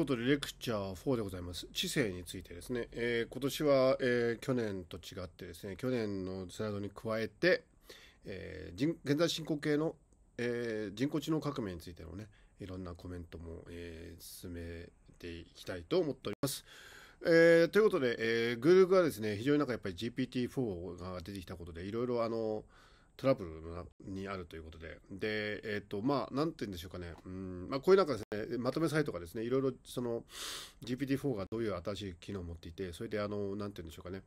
ことで、レクチャー4でございます。知性についてですね。えー、今年は、えー、去年と違ってですね、去年のスライドに加えて、えー、人現在進行形の、え人工知能革命についてのね、いろんなコメントも、え進めていきたいと思っております。えということで、え Google がですね、非常になんかやっぱり GPT-4 が出てきたことで、いろいろあの、トラブルにあるということで、で、えっ、ー、と、まあ、なんて言うんでしょうかね、うん、まあ、こういうなんかですね、まとめサイトがですね、いろいろその GPT-4 がどういう新しい機能を持っていて、それで、あの、なんて言うんでしょうかね、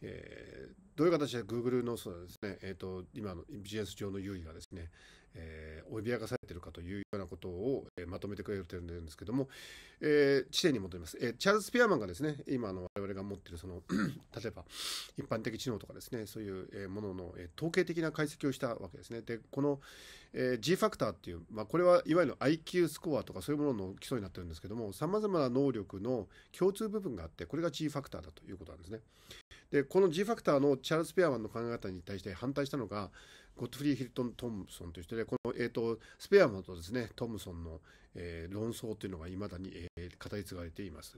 えー、どういう形で Google のそうですね、えっ、ー、と、今のビジネス上の優位がですね、えー、脅かされているかというようなことを、えー、まとめてくれてるんですけども、えー、地点に戻ります、えチャールズ・スピアーマンがですね今の我々が持っているその 例えば一般的知能とかですねそういう、えものの、え統計的な解析をしたわけですねでこの、え G ファクターっていう、まあ、これはいわゆる IQ スコアとかそういうものの基礎になってるんですけどもさまざまな能力の共通部分があってこれが G ファクターだということなんですねでこの G ファクターのチャールズ・ペアマンの考え方に対して反対したのがゴッドフリー・ヒルトン・トムソンという人でこの、えーと、スペアマンとですねトムソンの、えー、論争というのがいまだに、えー、語り継がれています。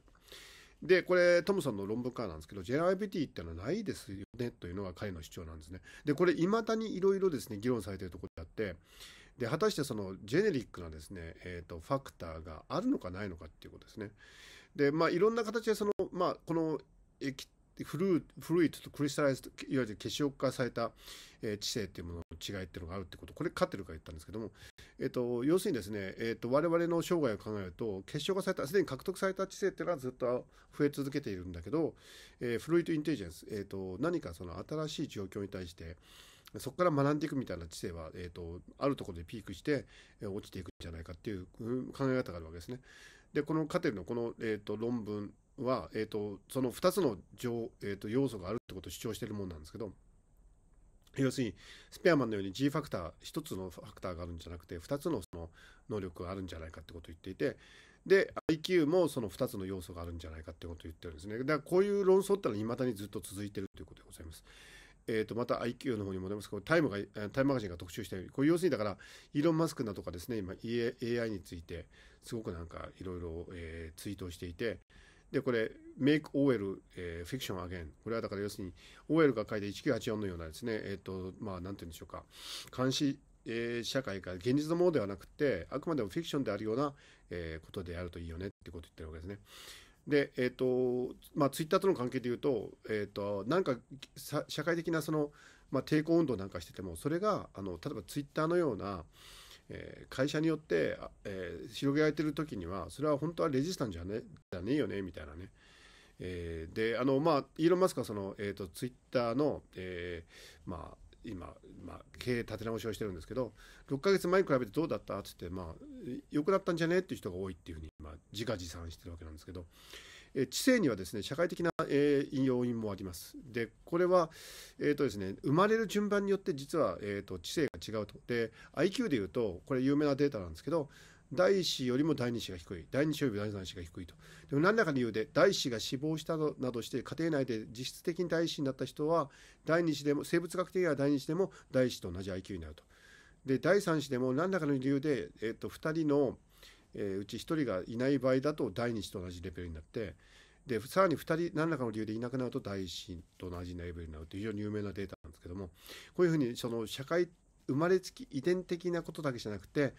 でこれトムソンの論文からなんですけど JRBT ってのはないですよねというのが彼の主張なんですね。でこれいまだにいろいろですね議論されているところであってで果たしてそのジェネリックなですね、えーと、とファクターがあるのかないのかっていうことですね。でまあいろんな形でその、まあ、この液フルフルイトとクリスタライズいわゆる結晶化された、えー、知性っていうものの違いっていうのがあるってことこれ勝ってるから言ったんですけども、えーと、要するにですね、えーと、我々の生涯を考えると結晶化されたすでに獲得された知性っていうのはずっと増え続けているんだけど、えー、フルイトインテリジェンス、えーと、何かその新しい状況に対してそこから学んでいくみたいな知性は、えー、とあるところでピークして、えー、落ちていくんじゃないかっていう考え方があるわけですね。でこのカテのこの、えー、と論文は、えーと、その2つの、えーと、要素があるってことを主張してるもんなんですけど要するにスペアマンのように G ファクター1つのファクターがあるんじゃなくて2つのその能力があるんじゃないかってことを言っていてで IQ もその2つの要素があるんじゃないかってことを言ってるんですねだからこういう論争ってのはいまだにずっと続いてるということでございます。えー、とまた IQ の方に戻りますけどタイムがタイムマガジンが特集したようにこれ要するにだからイーロン・マスクなとかですね今 AI についてすごくなんかいろいろツイートをしていてで、これ、Make OL、えー、Fiction Again。これはだから要するに、OL が書いた1984のようなですね、えっ、ー、と、まあ、なんて言うんでしょうか、監視、えー、社会が現実のものではなくて、あくまでもフィクションであるような、えー、ことであるといいよねってことを言ってるわけですね。で、えっ、ー、と、まあ、ツイッターとの関係で言うと、えっ、ー、と、なんか、社会的なその、まあ、抵抗運動なんかしてても、それが、あの、例えばツイッターのような、えー、会社によって、えー、広げられてる時にはそれは本当はレジスタンじゃねじゃねえよねみたいなね。えー、であのまあイーロン・マスクはその、えーと、とツイッターの、えー、まあ今、まあ、経営立て直しをしてるんですけど6か月前に比べてどうだったっつってまあ良くなったんじゃねえっていう人が多いっていうふうに、まあ、自画自賛してるわけなんですけど知性にはですね社会的な、要因もあります。でこれは、えーとですね、生まれる順番によって実は、えーと、知性が違うと。で IQ でいうとこれ有名なデータなんですけど第1子よりも第2子が低い第2子よりも第3子が低いと。でも何らかの理由で第1子が死亡したなどして家庭内で実質的に第1子になった人は第2子でも生物学的には第2子でも第1子と同じ IQ になると。で第3子でも何らかの理由で、えーと2人のえうち1人がいない場合だと第2子と同じレベルになってでさらに2人何らかの理由でいなくなると第1子と同じレベルになるという非常に有名なデータなんですけどもこういうふうにその社会生まれつき遺伝的なことだけじゃなくて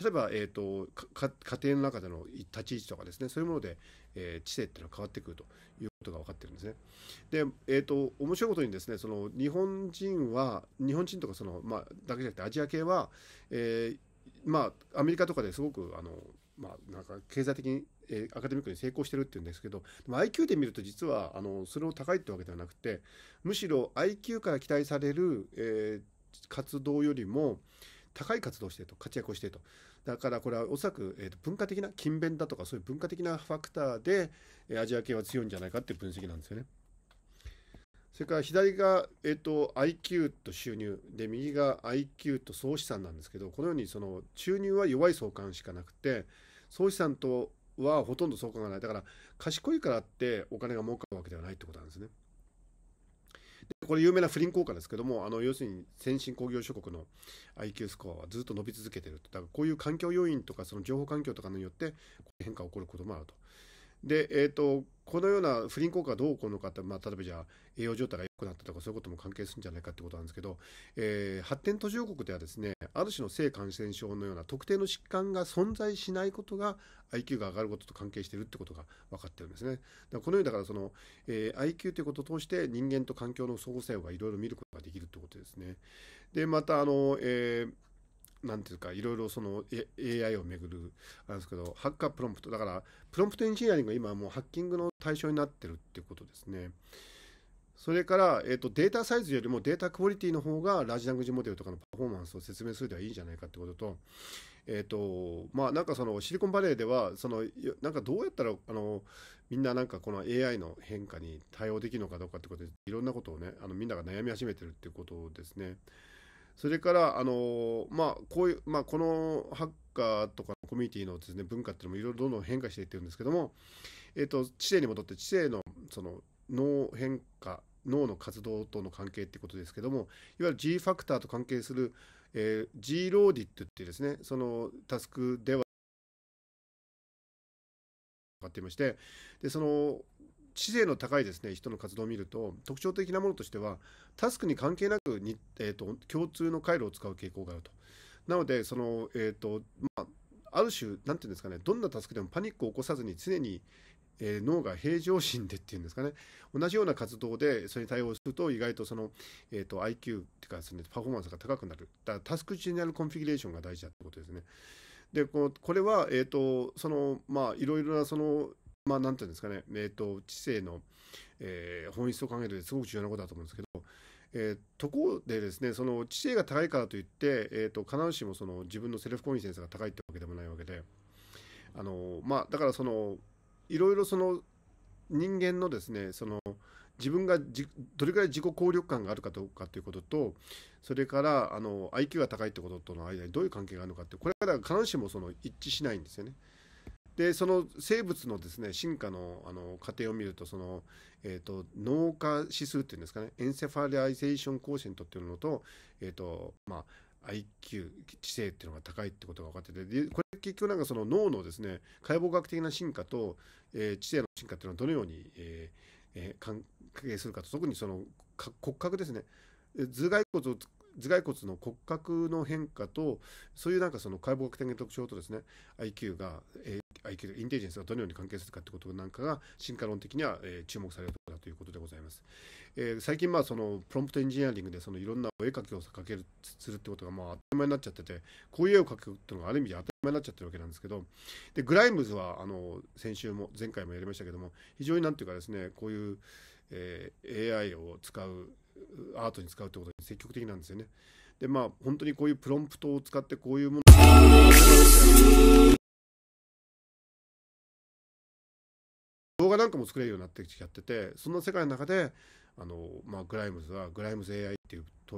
例えば、えーと、家庭の中での立ち位置とかですねそういうもので、えー、知性っていうのは変わってくるということが分かってるんですね。で、えーと、と面白いことにですねその日本人は日本人とかその、まあ、だけじゃなくてアジア系は、えー、まあ、アメリカとかですごくあの、まあ、なんか経済的に、えー、アカデミックに成功してるっていうんですけどで IQ で見ると実はあのそれを高いってわけではなくてむしろ IQ から期待される、えー、活動よりも高い活動をしてると活躍をしてるとだからこれはおそらく、えー、と文化的な勤勉だとかそういう文化的なファクターで、えアジア系は強いんじゃないかっていう分析なんですよね。それから左が、えーと、と IQ と収入で右が IQ と総資産なんですけどこのようにその収入は弱い相関しかなくて総資産とはほとんど相関がないだから賢いからってお金が儲かるわけではないってことなんですね。でこれ有名な不倫効果ですけどもあの要するに先進工業諸国の IQ スコアはずっと伸び続けてるとだからこういう環境要因とかその情報環境とかによって変化が起こることもあると。で、えっ、ー、と、このような不倫効果がどう起こるのかって、まあ、例えばじゃあ栄養状態が良くなったとかそういうことも関係するんじゃないかってことなんですけど、えー、発展途上国ではですねある種の性感染症のような特定の疾患が存在しないことが IQ が上がることと関係しているってことが分かってるんですねこのようにだからその、えー、IQ ということを通して人間と環境の相互作用がいろいろ見ることができるってことですねでまたあの、えーなんていうか、いろいろその AI をめぐる、あれですけど、ハッカープロンプト、だから、プロンプトエンジニアリングが今もうハッキングの対象になってるっていうことですね。それから、えっと、データサイズよりもデータクオリティの方がラージラングジモデルとかのパフォーマンスを説明するではいいんじゃないかってことと、えっ、と、まあなんかそのシリコンバレーでは、その、なんかどうやったら、あの、みんななんかこの AI の変化に対応できるのかどうかってことで、いろんなことをね、あのみんなが悩み始めてるっていうことですね。それから、あのまあ、こういう、まあ、このハッカーとかコミュニティのですね、文化っていうのもいろいろどんどん変化していってるんですけども、えっ、ー、と、知性に戻って知性の、その、脳変化、脳の活動との関係ってことですけども、いわゆる G ファクターと関係する、えー、G ローディットってですね、そのタスクでは、かっていまして、で、その、知性の高いですね人の活動を見ると特徴的なものとしてはタスクに関係なくに、えーと、共通の回路を使う傾向があると。なのでその、えーとまあ、ある種何て言うんですかねどんなタスクでもパニックを起こさずに常に、えー、脳が平常心でっていうんですかね同じような活動でそれに対応すると意外とその、えーと、IQ っていうかです、ね、パフォーマンスが高くなるだからタスクジェンジルコンフィギュレーションが大事だってことですね。でこれは、えーとそのまあ、いろいろなそのまあ、なんていうんですかね、えーと、知性の、えー、本質を考えるすごく重要なことだと思うんですけど、えー、ところでですねその知性が高いからといって、えーと、必ずしもその自分のセルフコンセンスが高いってわけでもないわけであの、まあ、だからそのいろいろその人間のですねその自分がどれくらい自己効力感があるかどうかということとそれからあの IQ が高いってこととの間にどういう関係があるのかってこれだから必ずしもその一致しないんですよね。でその生物のですね進化のあの過程を見るとその、えーと、脳化指数っていうんですかねエンセファリアイゼーションコーシェントっていうのと,、えーとまあ、IQ 知性っていうのが高いってことが分かっててでこれ結局なんかその脳のですね解剖学的な進化と、えー、知性の進化っていうのはどのように、えーえー、関係するかと特にその骨格ですね頭蓋骨を頭蓋骨の骨格の変化とそういうなんかその解剖学的な特徴とですね IQ が相手インテリジェンスがどのように関係するかってことなんかが進化論的には、え注目されるところだということでございます。えー、最近まあそのプロンプトエンジニアリングでそのいろんなお絵描きを描けるするってことがまあ当たり前になっちゃっててこういう絵を描くっていうのがある意味で当たり前になっちゃってるわけなんですけどでグライムズはあの先週も前回もやりましたけども非常になんていうかですねこういう、えー、AI を使うアートに使うってことに積極的なんですよね。でまあ本当にこういうプロンプトを使ってこういうものなんかも作れるようになってきちゃっててその世界の中であの、まあ、グライムズはグライムズ AI っていうと、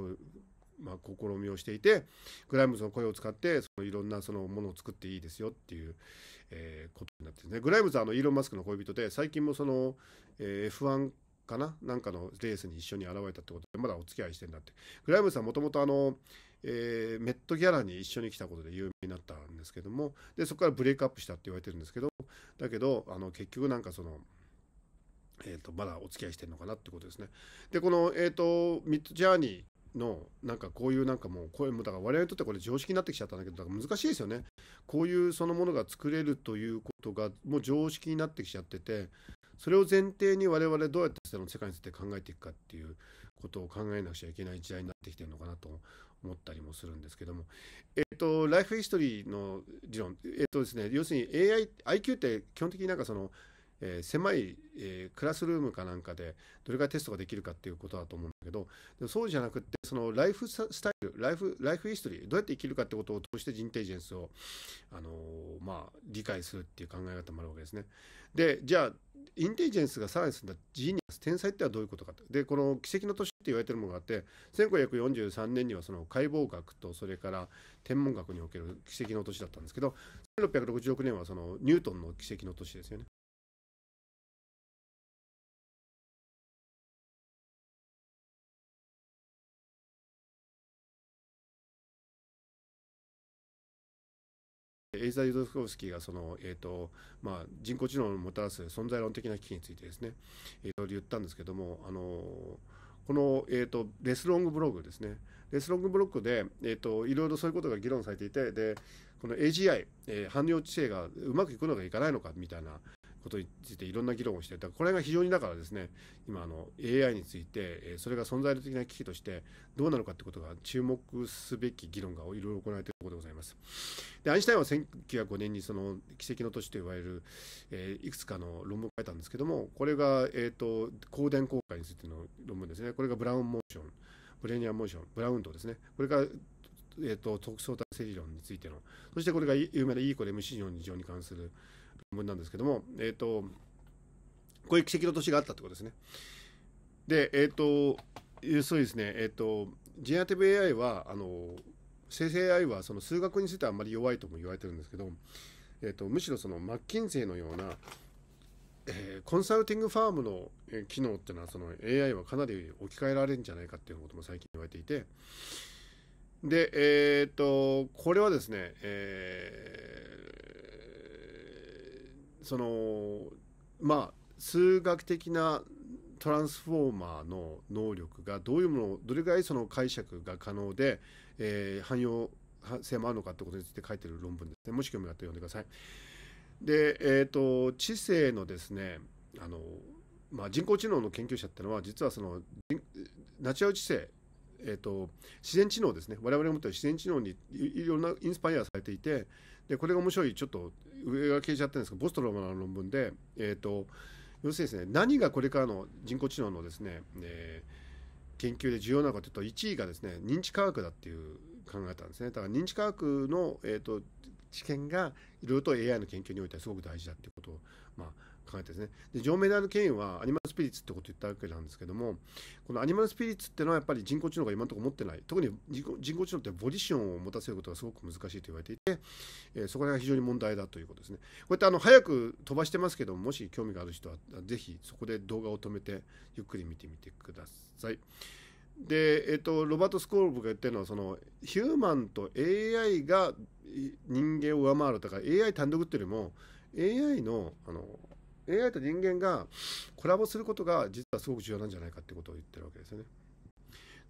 まあ、試みをしていてグライムズの声を使ってそのいろんなそのものを作っていいですよっていう、えー、ことになってですねグライムズはあのイーロン・マスクの恋人で最近もその、えー、F1 かななんかのレースに一緒に現れたってことで、まだお付き合いしてんだって。グライムズはもともとあの、えー、メットギャラに一緒に来たことで有名になったんですけども、で、そこからブレイクアップしたって言われてるんですけど、だけど、あの、結局なんかその、えーと、まだお付き合いしてるのかなってことですね。でこの、えーと、とミッドジャーニーのなんかこういうなんかもう声もだから我々にとってこれ常識になってきちゃったんだけどだから難しいですよね。こういうそのものが作れるということがもう常識になってきちゃっててそれを前提に我々どうやってその世界について考えていくかっていうことを考えなくちゃいけない時代になってきてるのかなと思ったりもするんですけども、えっと、ライフヒストリーの理論、えっとですね、要するに AI、IQ って基本的になんかそのえー、狭い、えー、クラスルームかなんかでどれくらいテストができるかっていうことだと思うんだけどそうじゃなくってそのライフスタイルライフライフヒストリーどうやって生きるかってことを通してジンテージェンスを、あのー、まあ、理解するっていう考え方もあるわけですね。でじゃあインテリジェンスがさらに進んだジーニアス天才ってはどういうことかでこの奇跡の年って言われてるものがあって1 5 4 3年にはその解剖学とそれから天文学における奇跡の年だったんですけど1666年はそのニュートンの奇跡の年ですよね。エイザ・ユドフコフスキーがその、えーとまあ、人工知能をもたらす存在論的な危機についてですね、えー、と言ったんですけども、あのこの、えーと、レスロングブログですね、レスロングブロックで、えーと、いろいろそういうことが議論されていて、でこの AGI、えー、汎用知性がうまくいくのかいかないのかみたいなことについていろんな議論をしてらこれが非常にだからですね今あの AI についてそれが存在的な危機としてどうなのかってことが注目すべき議論がいろいろ行われているところでございます。でアインシュタインは1905年にその奇跡の年といわれる、えー、いくつかの論文を書いたんですけどもこれが、えーと、光電効果についての論文ですねこれがブラウンモーションブレニアモーションブラウン等ですねこれがえーと、特相対成理論についてのそしてこれが有名な E イコで MC 理論に関する文なんですけども、えっ、ー、と、こういう奇跡の年があったってことですね。で、えっ、ー、と、そうですね、えっ、ー、と、ジェネラティブ AI は、あの、生成 AI はその数学についてはあんまり弱いとも言われてるんですけど、えっと、むしろそのマッキンゼーのような、えー、コンサルティングファームの、え機能っていうのはその AI はかなり置き換えられるんじゃないかっていうことも最近言われていてでえー、っとこれはですね、えそのまあ数学的なトランスフォーマーの能力がどういうものをどれぐらいその解釈が可能で、えー、汎用性もあるのかってことについて書いてる論文ですねもし興味があったら読んでください。で、えーと、知性のですねあの、まあ、人工知能の研究者っていうのは実はそのナチュラル知性えーと、と自然知能ですね我々が持っている自然知能にいろんなインスパイアされていてでこれが面白いちょっと上が消えちゃったんですけボストロマの論文で、えーと、要するにですね何がこれからの人工知能のですね、えー、研究で重要なのかというと1位がですね認知科学だっていう考えたんですねだから認知科学の、えーと、知見がいろいろと AI の研究においてはすごく大事だっていうことをまあ考えてですね。で、ジョン・メダル・ケインはアニマルスピリッツってこと言ったわけなんですけども、このアニマルスピリッツってのはやっぱり人工知能が今のところ持ってない。特に人工知能ってボディションを持たせることがすごく難しいと言われていて、えー、そこら辺が非常に問題だということですね。こうやってあの、早く飛ばしてますけども、もし興味がある人は、ぜひそこで動画を止めて、ゆっくり見てみてください。で、えっと、ロバート・スコールブが言ってるのはそのヒューマンと AI が人間を上回るとか AI 単独っていうよりも AI のあの AI と人間がコラボすることが実はすごく重要なんじゃないかってことを言ってるわけですよね。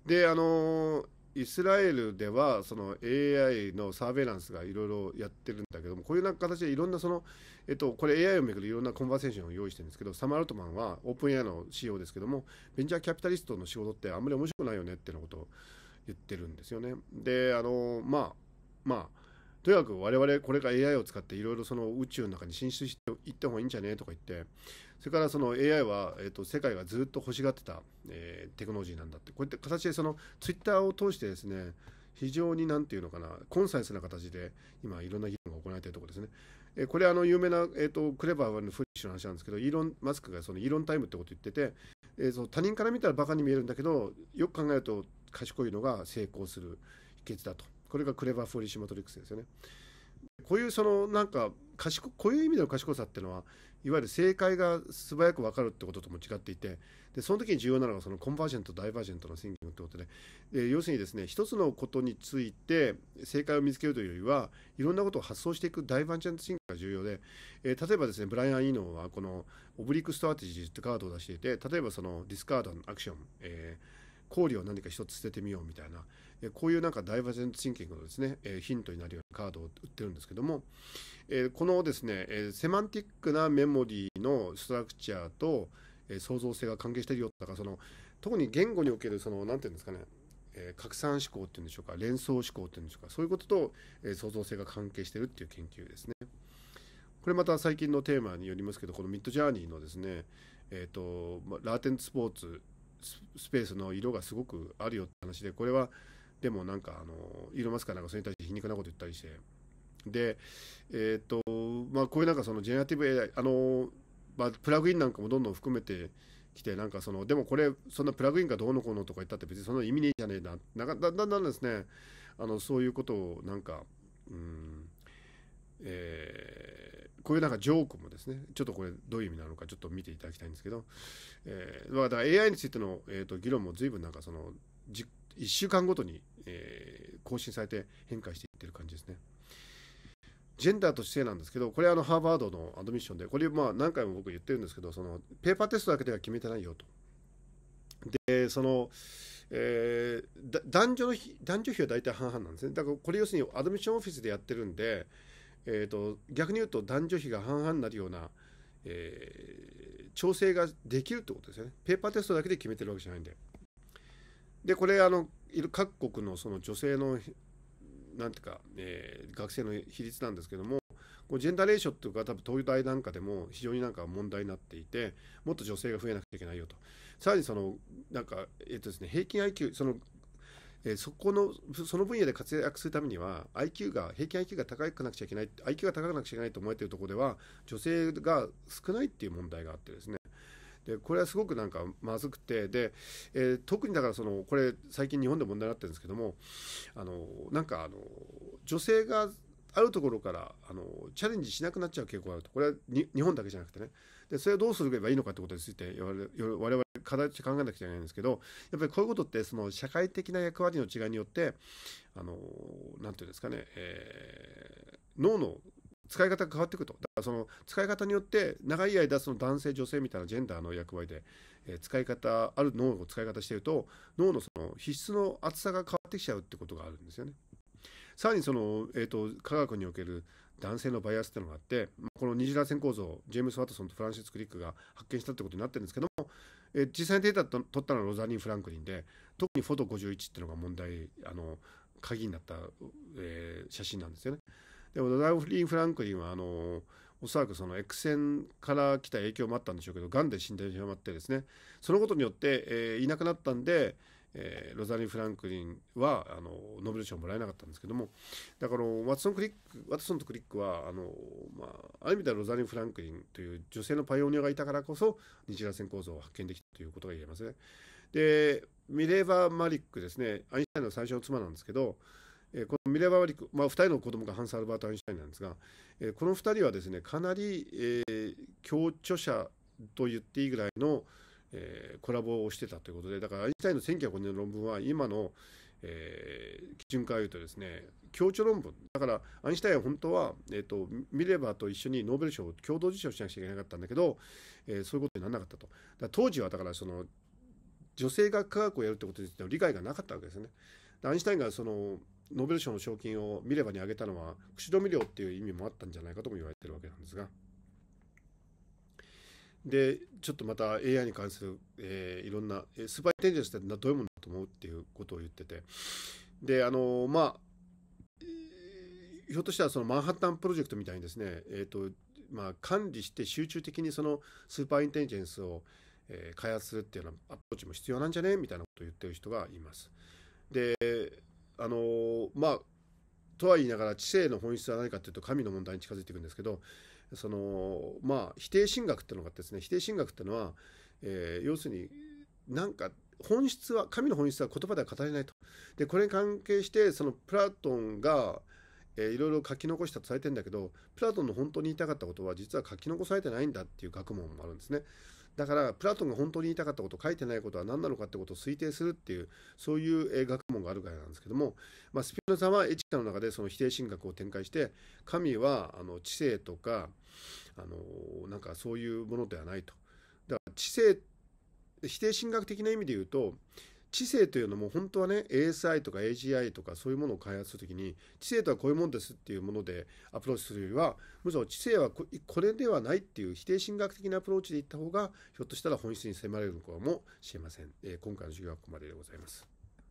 であのイスラエルではその AI のサーベイランスがいろいろやってるんだけどもこういう形でいろんなその、えっと、これ AI をめぐるいろんなコンバセーションを用意してるんですけどサム・アルトマンはオープン AI の CEO ですけどもベンチャーキャピタリストの仕事ってあんまり面白くないよねっていうことを言ってるんですよね。であのまあまあとにかく我々これから AI を使っていろいろその宇宙の中に進出していった方がいいんじゃねとか言ってそれからその AI は、えー、と世界がずっと欲しがってた、えー、テクノロジーなんだってこういった形でそのツイッターを通してですね非常に何て言うのかなコンサイスな形で今いろんな議論が行われているところですね。えー、これあの有名な、えーと、クレバーのフッシュの話なんですけどイーロン・マスクがそのイーロンタイムってこと言ってて、えー、その他人から見たらバカに見えるんだけどよく考えると賢いのが成功する秘訣だと。これがクレバー・フォーリッシュ・マトリックスですよね。こういうそのなんか賢こういう意味での賢さっていうのはいわゆる正解が素早く分かるってこととも違っていてでその時に重要なのがそのコンバージェントダイバージェントのシンキングってことでで要するにですね一つのことについて正解を見つけるというよりはいろんなことを発想していくダイバージェントシンキングが重要で、えー、例えばですねブライアン・イーノンはこのオブリック・ストラテジーってカードを出していて例えばそのディスカードのアクション、えー考慮を何か一つ捨ててみようみたいなえこういうなんかダイバージェントシンキングのですね、えヒントになるようなカードを売ってるんですけども、えこのですね、えセマンティックなメモリーのストラクチャーと、え創造性が関係してるよだからその特に言語におけるその何て言うんですかねえ拡散思考っていうんでしょうか連想思考っていうんでしょうかそういうことと、え創造性が関係してるっていう研究ですね。これまた最近のテーマによりますけどこのミッドジャーニーのですね、えーとまラーテンスポーツスペースの色がすごくあるよって話でこれはでもなんかあのイーロン・マスクなんかそれに対して皮肉なこと言ったりしてでえっ、ー、とまあこういうなんかそのジェネラティブ AI あの、まあ、プラグインなんかもどんどん含めてきてなんかそのでもこれそんなプラグインがどうのこうのとか言ったって別にそんな意味ねえじゃねえななんかだんだんですねあのそういうことをなんかうんえー、こういうなんかジョークもですね、ちょっとこれどういう意味なのかちょっと見ていただきたいんですけど、えー、だから AI についての、えーと、議論も随分なんかその実1週間ごとに、えー、更新されて変化していってる感じですね。ジェンダーとてなんですけど、これあのハーバードのアドミッションで、これまあ何回も僕言ってるんですけど、そのペーパーテストだけでは決めてないよと。で、その、えー、男女の男女比は大体半々なんですね。だからこれ要するにアドミッションオフィスでやってるんで、えーと、と逆に言うと男女比が半々になるような、えー、調整ができるってことですよね。ペーパーテストだけで決めてるわけじゃないんで。でこれあの各国のその女性のなんていうか、えー、学生の比率なんですけどもジェンダーレーションというか多分東大なんかでも非常になんか問題になっていてもっと女性が増えなくちゃいけないよとさらにそのなんか、えーとですね、平均 IQ その、えー、そこのその分野で活躍するためには IQ が平均 IQ が高くなくちゃいけない IQ が高くなくちゃいけないと思えているところでは女性が少ないっていう問題があってですねでこれはすごくなんかまずくてで、えー、特にだからそのこれ最近日本で問題になってるんですけどもあのなんかあの女性があるところからあのチャレンジしなくなっちゃう傾向があるとこれは日本だけじゃなくてねでそれをどうすればいいのかってことについて我々課題として考えなくちゃいけないんですけどやっぱりこういうことってその社会的な役割の違いによって何て言うんですかね、えー、脳の使い方が変わっていくとだからその使い方によって長い間その男性女性みたいなジェンダーの役割で、使い方ある脳の使い方してると脳のその皮質の厚さが変わってきちゃうってことがあるんですよね。さらにその、えーと、科学における男性のバイアスっていうのがあってこの二次螺旋構造ジェームス・ワトソンとフランシス・クリックが発見したってことになってるんですけども、えー、実際にデータ取ったのはロザニン・フランクリンで特にフォト51っていうのが問題あの鍵になった、えー、写真なんですよね。でもドラフリー・フランクリンはあのおそらくその X 線から来た影響もあったんでしょうけどがんで死んでしまってですねそのことによって、えー、いなくなったんで、えー、ロザリー・フランクリンはあのノーベル賞もらえなかったんですけどもだからワトソンクリックワトソンとクリックはあの、まあ、ある意味ではロザリー・フランクリンという女性のパイオニアがいたからこそ日螺線構造を発見できたということが言えますね。でミレーバ・マリックですねアインシュタインの最初の妻なんですけどえー、このミレバ・ワリック、まあ、2人の子供がハンス・アルバート・アインシュタインなんですが、えー、この2人はですねかなり、えー、著者と言っていいぐらいの、えー、コラボをしてたということでだからアインシュタインの1905年の論文は今の、えー、基準から言うとですね協調論文だからアインシュタインは本当は、えーと、ミレバーと一緒にノーベル賞を共同受賞しなくちゃいけなかったんだけど、えー、そういうことにならなかったと当時はだからその女性が科学をやるってことについての理解がなかったわけですねアインシュタインがそのノーベル賞の賞金をミレバにあげたのは口止め料っていう意味もあったんじゃないかとも言われてるわけなんですがでちょっとまた AI に関する、えー、いろんなスーパーインテリジェンスってどういうものだと思うっていうことを言っててであのまあひょっとしたらそのマンハッタンプロジェクトみたいにですね、えーとまあ、管理して集中的にそのスーパーインテリジェンスを、え開発するっていうようなアプローチも必要なんじゃねみたいなことを言ってる人がいます。であのー、まあとは言いながら知性の本質は何かというと神の問題に近づいていくんですけどそのまあ否定神学っていうのがあってですね否定神学っていうのは、えー、要するになんか本質は神の本質は言葉では語れないとでこれに関係してそのプラトンが、えー、いろいろ書き残したとされてるんだけどプラトンの本当に言いたかったことは実は書き残されてないんだっていう学問もあるんですね。だからプラトンが本当に言いたかったこと書いてないことは何なのかってことを推定するっていうそういう学問があるからなんですけども、まあ、スピノザはエチカの中でその否定神学を展開して神はあの知性とかあのなんかそういうものではないと。だから知性否定神学的な意味で言うと知性というのも本当はね ASI とか AGI とかそういうものを開発するときに知性とはこういうもんですっていうものでアプローチするよりはむしろ知性はこれではないっていう否定心学的なアプローチでいった方がひょっとしたら本質に迫れるのかもしれません、え今回の授業はここまででございます。